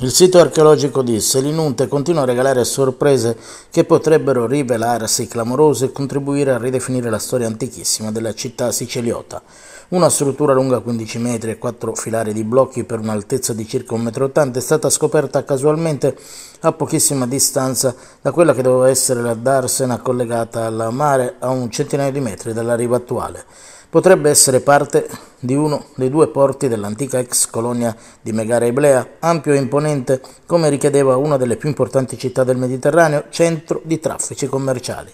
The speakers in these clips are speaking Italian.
Il sito archeologico di Selinunte continua a regalare sorprese che potrebbero rivelarsi clamorose e contribuire a ridefinire la storia antichissima della città siceliota. Una struttura lunga 15 metri e 4 filari di blocchi per un'altezza di circa 1,80 m è stata scoperta casualmente a pochissima distanza da quella che doveva essere la darsena collegata al mare a un centinaio di metri dalla riva attuale potrebbe essere parte di uno dei due porti dell'antica ex colonia di Megara Iblea, ampio e imponente come richiedeva una delle più importanti città del Mediterraneo, centro di traffici commerciali.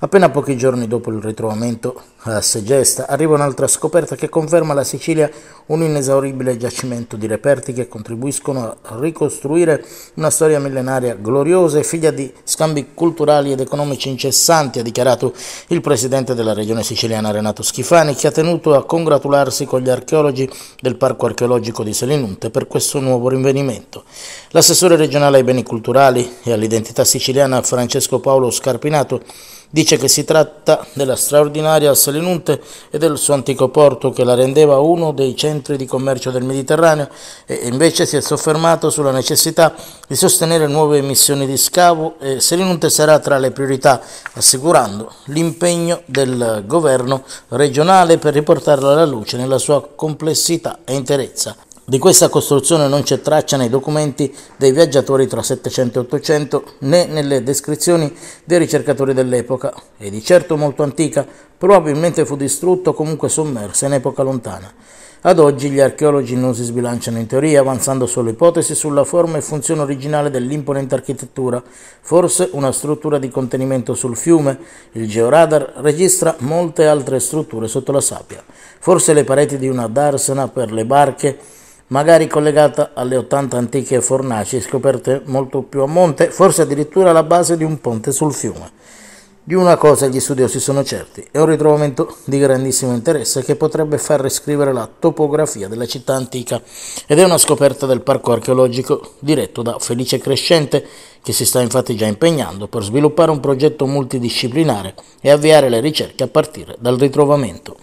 Appena pochi giorni dopo il ritrovamento a Segesta arriva un'altra scoperta che conferma alla Sicilia un inesauribile giacimento di reperti che contribuiscono a ricostruire una storia millenaria gloriosa e figlia di scambi culturali ed economici incessanti, ha dichiarato il presidente della regione siciliana Renato Schifani, che ha tenuto a congratularsi con gli archeologi del Parco archeologico di Selinunte per questo nuovo rinvenimento. L'assessore regionale ai beni culturali e all'identità siciliana Francesco Paolo Scarpinato Dice che si tratta della straordinaria Selinunte e del suo antico porto che la rendeva uno dei centri di commercio del Mediterraneo e invece si è soffermato sulla necessità di sostenere nuove missioni di scavo e Selinunte sarà tra le priorità assicurando l'impegno del governo regionale per riportarla alla luce nella sua complessità e interezza. Di questa costruzione non c'è traccia nei documenti dei viaggiatori tra 700 e 800 né nelle descrizioni dei ricercatori dell'epoca È di certo molto antica, probabilmente fu distrutto o comunque sommersa in epoca lontana. Ad oggi gli archeologi non si sbilanciano in teoria, avanzando solo ipotesi sulla forma e funzione originale dell'imponente architettura, forse una struttura di contenimento sul fiume. Il georadar registra molte altre strutture sotto la sabbia, forse le pareti di una darsena per le barche magari collegata alle 80 antiche fornaci scoperte molto più a monte, forse addirittura alla base di un ponte sul fiume. Di una cosa gli studiosi sono certi, è un ritrovamento di grandissimo interesse che potrebbe far riscrivere la topografia della città antica ed è una scoperta del parco archeologico diretto da Felice Crescente che si sta infatti già impegnando per sviluppare un progetto multidisciplinare e avviare le ricerche a partire dal ritrovamento.